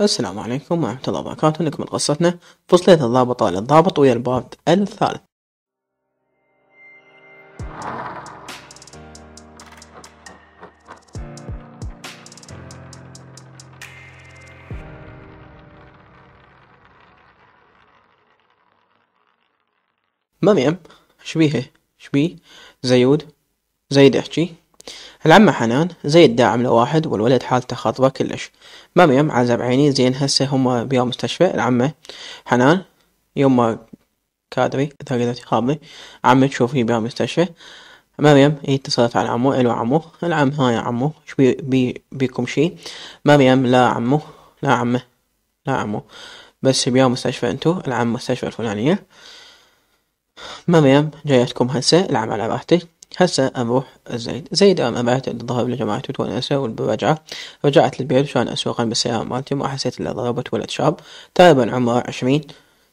السلام عليكم ورحمة الله وبركاته نكمل قصتنا فصلية الضابطة للضابط ويا الباب الثالث مريم شبيهة شبيه زيود زيد احجي العمة حنان زي الداعم لواحد والولد حالته خاطبة كلش مريم عزب عيني زين هسه هما بيوم مستشفى العمة حنان يما كادري إذا قدرت خاطبي عمة تشوفي بيوم مستشفى مريم هي اتصلت على عمو الو عمو العم ها يا عمو شو بي بي بيكم شي مريم لا عمو لا عمه لا عمو بس بيوم مستشفى انتو العم مستشفى الفلانية مريم جايتكم هسه العم على راحتك هسه أروح زيد زيد أنا أبعت الظهر لجماعة وتونسة والبرجعة رجعت للبيت وشان أسوقا بالسيارة مالتي ما حسيت إلا ضربت ولد شاب تقريبا عمره عشرين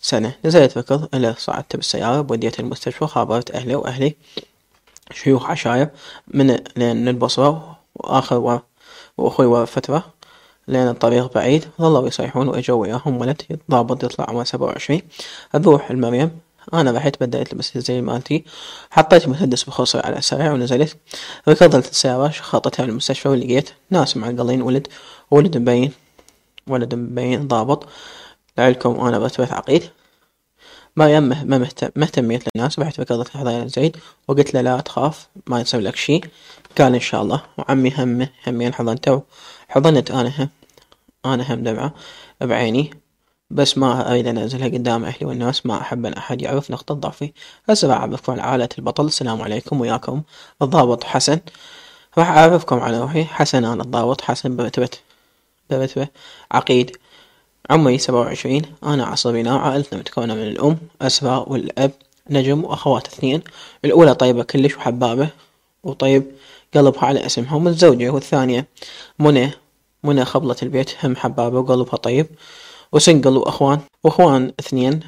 سنة نزلت ركض إلى صعدت بالسيارة بوديت المستشفى خابرت أهلي وأهلي شيوخ عشاير من لأن البصرة وآخر و... وأخوي ورا فترة لأن الطريق بعيد ظلوا يصيحون وإجوا وياهم ولد ضابط يطلع عمره سبعة وعشرين أروح المريم انا رحت بدأت بس زي ما قلتي حطيت مسدس بخوصي على سريع ونزلت ركضت السيارة خاطتها المستشفى ولقيت ناس معقلين ولد ولد مبين ولد مبين ضابط لعلكم انا بثبت عقيد يمه ما ما اهتميت للناس بعد ركضت لحضير زيد وقلت له لا تخاف ما يصير لك شي قال ان شاء الله وعمي همه همين حضنته حضنت انا هم انا هم دمعة بعيني بس ما أريد أن أنزلها قدام أهلي والناس ما أحب أن أحد يعرف نقطة ضعفي هسه راح أعرفكم على عائلة البطل السلام عليكم وياكم الضابط حسن راح أعرفكم على روحي حسن أنا الضابط حسن برتبة برتبة عقيد عمري سبعة وعشرين أنا عصبي نوع عائلتنا متكونة من الأم أسراء والأب نجم وأخوات اثنين الأولى طيبة كلش وحبابة وطيب قلبها على اسمها الزوجة والثانية منى منى خبلة البيت هم حبابة وقلبها طيب وسنقل واخوان واخوان اثنين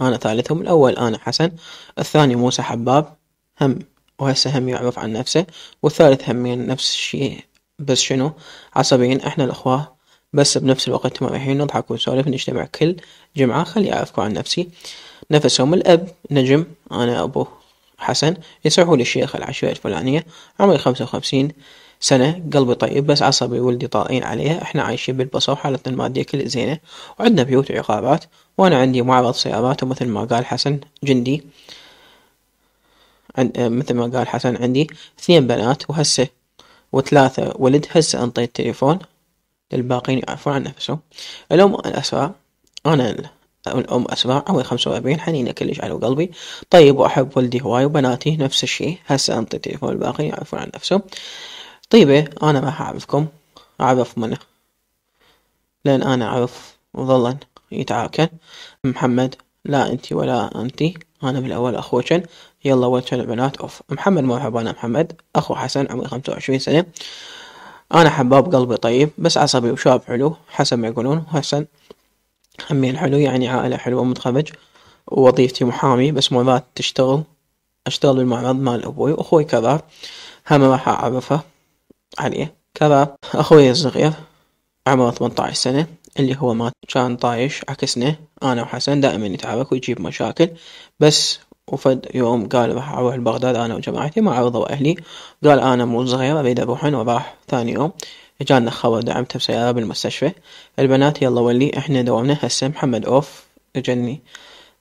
انا ثالثهم الاول انا حسن الثاني موسى حباب هم وهسه هم يعرف عن نفسه والثالث همين نفس الشيء بس شنو عصبيين احنا الاخوه بس بنفس الوقت مريحين نضحك ونسولف نجتمع كل جمعة خلي أعرفكم عن نفسي نفسهم الأب نجم أنا أبو حسن يصيحوا للشيخ الشيخ العشوائي الفلانية عمري خمسة وخمسين سنة قلبي طيب بس عصبي ولدي طائين عليها احنا عايشين بالبصر وحالتنا المادية كل زينة وعندنا بيوت وعقابات وانا عندي معرض سيارات ومثل ما قال حسن جندي عن آه، مثل ما قال حسن عندي اثنين بنات وهسه وثلاثة ولد هسه انطي التليفون للباقين يعرفون عن نفسهم الأم الأسرع أنا الأم أسرع عمري خمسة وأربعين حنينة كلش على قلبي طيب وأحب ولدي هواي وبناتي نفس الشي هسه أنطي تليفون الباقين يعرفون عن نفسهم طيبة إيه، أنا راح أعرفكم أعرف منه لأن أنا أعرف وظل يتعاكن محمد لا أنتي ولا أنتي أنا بالأول أخوكن يلا وجهن البنات أوف محمد مرحبا أنا محمد أخو حسن عمري خمسة وعشرين سنة أنا حباب قلبي طيب بس عصبي وشاب حلو حسب ما يقولون حسن همين حلو يعني عائلة حلوة متخرج ووظيفتي محامي بس مرات تشتغل أشتغل بالمعرض مال أبوي وأخوي كذا هم راح أعرفه عليه يعني كذا أخوي الصغير عمره 18 سنة اللي هو ما كان طايش عكسنا أنا وحسن دائما نتعارك ويجيب مشاكل بس وفد يوم قال راح أروح لبغداد أنا وجماعتي ما عرضوا أهلي قال أنا مو صغير أريد أروح وراح ثاني يوم جانا خبر دعمته بسيارة بالمستشفى البنات يلا ولي إحنا دورنا هسه محمد أوف جني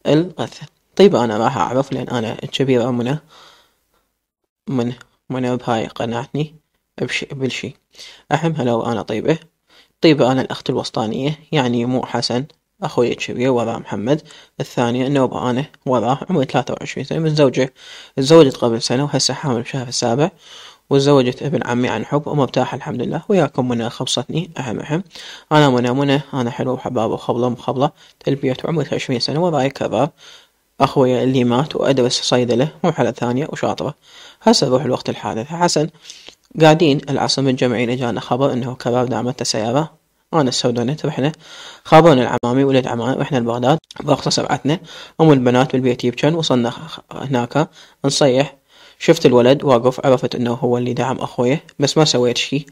القثة طيب أنا راح أعرف لأن أنا الكبيرة منى من منى بهاي قناتني بشيء بالشي أهم هلا وأنا طيبة طيبة أنا الأخت الوسطانية يعني مو حسن أخوي الكبير وضع محمد الثانية نوبة أنا وراه عمري ثلاثة وعشرين سنة متزوجة تزوجت قبل سنة وهسه حامل بشهر السابع وتزوجت ابن عمي عن حب ومرتاحة الحمد لله وياكم منى خبصتني أهم أهم أنا منى منى أنا حلوة وحبابة وخبلة مخبلة تلبية وعمري عشرين سنة وراي كباب أخوي اللي مات وأدرس صيدلة مرحلة ثانية وشاطرة هسه نروح الوقت الحادث حسن قاعدين العصر متجمعين جانا خبر انه كباب دعمت سيارة انا السودانيت رحنا طيب خابرنا العمامي ولد عمامي رحنا لبغداد بوقت سبعتنا ام البنات بالبيت يبجن وصلنا هناك نصيح شفت الولد واقف عرفت انه هو اللي دعم اخوي بس ما سويت شي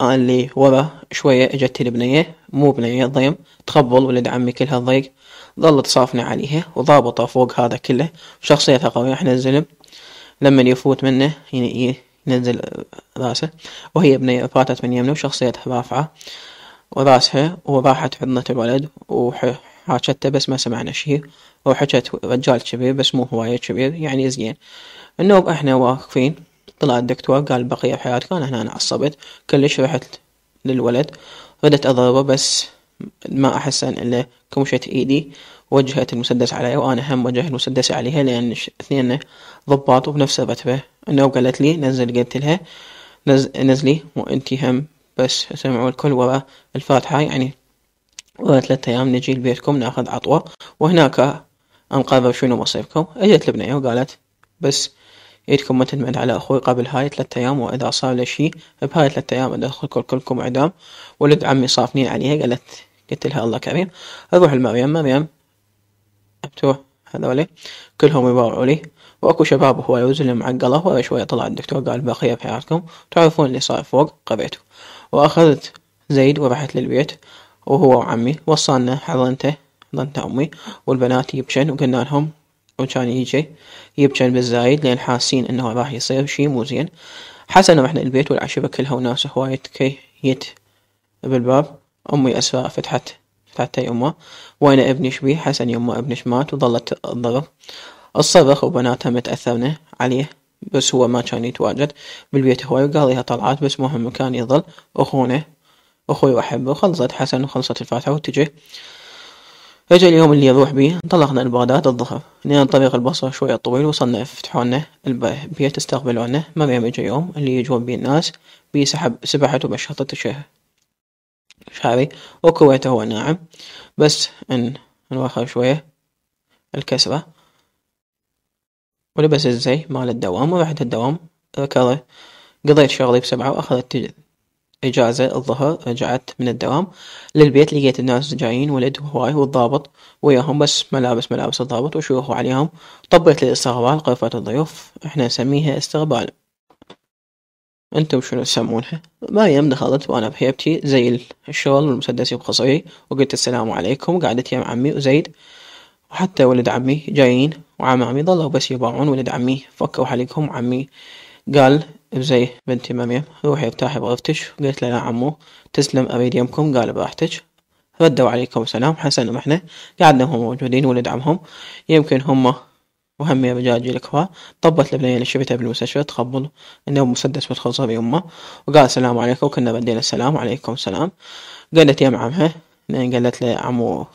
قال لي ورا شوية اجت البنية مو بنية ضيم تخبل ولد عمي كلها ضيق ظلت صافنة عليها وضابطة فوق هذا كله وشخصيتها قوية احنا الزلم لما يفوت منه يعني ننزل راسه وهي بنية فاتت من يمنه وشخصيتها رافعة وراسها وراحت عضنة الولد وحاجته بس ما سمعنا شي وحكت رجال كبير بس مو هواية كبير يعني زين النوب احنا واقفين طلع الدكتور قال بقية حياتك انا هنا عصبت كلش رحت للولد ردت اضربه بس ما احسن الا كمشت ايدي وجهت المسدس علي وانا هم وجهت المسدس عليها لان اثنين ضباط وبنفس الرتبة انه قالت لي نزل قلت لها نز... نزلي وانتي هم بس سمعوا الكل ورا الفاتحة يعني ورا ثلاثة أيام نجي لبيتكم ناخذ عطوة وهناك أنقرب شنو مصيركم اجت البنية وقالت بس يدكم ما تنمد على أخوي قبل هاي ثلاثة أيام وإذا صار له شي بهاي ثلاثة أيام أدخلكم كلكم إعدام ولد عمي صافنين عليها قالت قلت لها الله كريم أروح لمريم مريم الدكتور هذولي كلهم يباوعوا لي وأكو شباب هواي وزلم معقله ورا شوية طلع الدكتور قال باقية بحياتكم تعرفون اللي صار فوق قبيته وأخذت زيد ورحت للبيت وهو وعمي وصلنا حضنته حضنته أمي والبنات يبشن وقلنا لهم وكان يجي يبشن بالزايد لأن حاسين إنه راح يصير شي مو زين حسنا رحنا البيت والعشبة كلها وناس هواية كي يت بالباب أمي أسراء فتحت حتى يمه وين ابنش بيه حسن يمه ابنش مات وظلت الضغط الصرخ وبناتها متأثرن عليه بس هو ما كان يتواجد بالبيت هواي وقال لها طلعت بس مهم كان يظل أخونه أخوي وأحبه خلصت حسن وخلصت الفاتحة وتجي اجى اليوم اللي يروح بيه انطلقنا لبغداد الظهر لان نعم، طريق البصرة شوية طويل وصلنا فتحونا البيت استقبلونا مريم اجى يوم اللي يجون بيه الناس بيه سحب سبحت وبشرطة الشهر شعري وكويته هو ناعم بس أن نوخر شوية الكسرة ولبس الزي مال الدوام ورحت الدوام ذكر قضيت شغلي بسبعة وأخذت إجازة الظهر رجعت من الدوام للبيت لقيت الناس جايين ولد هواي والضابط وياهم بس ملابس ملابس الضابط وشوفوا عليهم طبيت للاستقبال غرفة الضيوف احنا نسميها استقبال انتم شنو تسمونها ما يم دخلت وانا بهيبتي زي الشغل والمسدس بخصري وقلت السلام عليكم قعدت يم عمي وزيد وحتى ولد عمي جايين وعم عمي ضلوا بس يباعون ولد عمي فكوا حليكم عمي قال بزي بنتي ميم روحي ارتاحي بغرفتش قلت له لا عمو تسلم اريد يمكم قال براحتك ردوا عليكم سلام حسن ومحنة قعدنا هم موجودين ولد عمهم يمكن هم وهم يا مجاجي الأخوة طبت البنية اللي شفتها بالمستشفى تخبل إنه مسدس متخلصة بأمه وقال السلام عليكم وكنا بدينا السلام عليكم السلام قالت يا عمها لين قالت لي عمو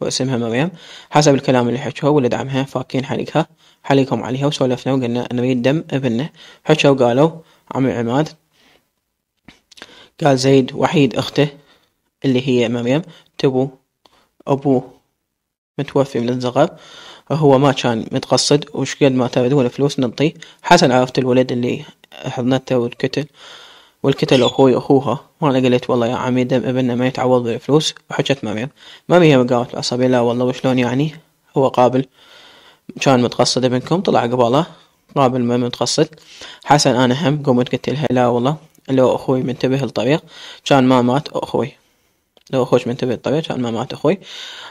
واسمها مريم حسب الكلام اللي حكوه ولد عمها فاكين حلقها حلقهم عليها وسولفنا وقلنا نريد دم ابنه حكوا وقالوا عمي عماد قال زيد وحيد أخته اللي هي مريم تبو أبوه متوفي من الزغب هو ما كان متقصد وش قد ما تبدون فلوس نعطيه حسن عرفت الولد اللي حضنته والكتل والكتل أخوي أخوها وأنا قلت والله يا عمي دم ابننا ما يتعوض بالفلوس وحكت مامي مامي هي قالت العصبية لا والله وشلون يعني هو قابل كان متقصد ابنكم طلع قباله قابل ما متقصد حسن أنا هم قمت قلت لها لا والله لو أخوي منتبه الطريق كان ما مات أخوي لو أخوش من تبي الطبيعة كان ما مات أخوي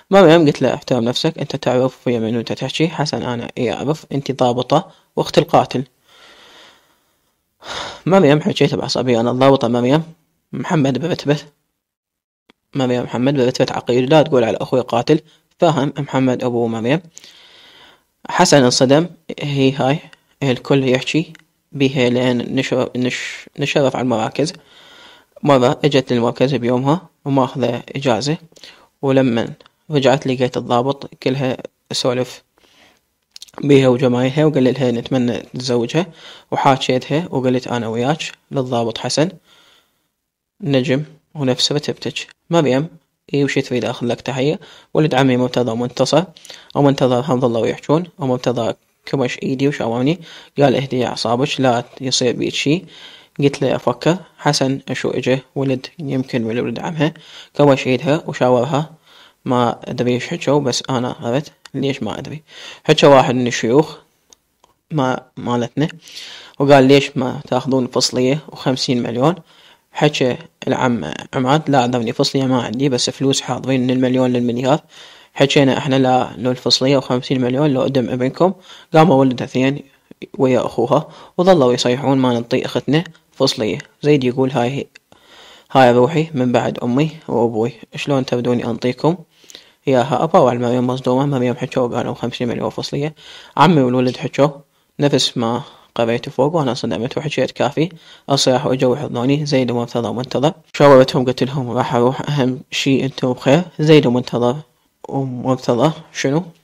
ما مهم قلت له احترم نفسك أنت تعرف ويا من أنت تحكي حسن أنا إيه أعرف أنت ضابطة وأخت القاتل مريم حكيت بعصبية أنا الضابطة مريم محمد برتبت مريم محمد برتبت عقيل لا تقول على أخوي قاتل فاهم محمد أبو مريم حسن انصدم هي هاي الكل يحكي بها لأن نشرف, نشرف على المراكز مرة اجت للمركز بيومها وماخذة إجازة ولمن رجعت لقيت الضابط كلها سولف بيها وجمايلها وقللها نتمنى تتزوجها وحاجيتها وقلت أنا وياك للضابط حسن نجم ونفس رتبتك مريم اي وش تريد اخذ لك تحية ولد عمي مرتضى ومنتصر ومنتظر هم ظلوا يحجون ومنتظر كبش ايدي وشاوني قال اهدي اعصابك لا يصير بيك شي قلت له أفكر حسن أشو إجا ولد يمكن ولد عمها كوا شهيدها وشاورها ما أدري إيش حجوا بس أنا عرفت ليش ما أدري حجة واحد من الشيوخ ما مالتنا وقال ليش ما تاخذون فصلية وخمسين مليون حكى العم عماد لا عذرني فصلية ما عندي بس فلوس حاضرين من المليون للمليار حكينا احنا لا لو الفصلية وخمسين مليون لو قدم ابنكم قاموا ولد اثنين ويا اخوها وظلوا يصيحون ما نطي اختنا فصلية زيد يقول هاي هاي روحي من بعد أمي وأبوي شلون تبدوني أنطيكم ياها أبا وعلى مريم مصدومة مريم حكوا قالوا خمسين مليون فصلية عمي والولد حكوا نفس ما قريت فوق وأنا صدمت وحكيت كافي الصياح وجو حضنوني زيد ومنتظر منتظر شاورتهم قلت لهم راح أروح أهم شي أنتم بخير زيد ومنتظر ومنتظر شنو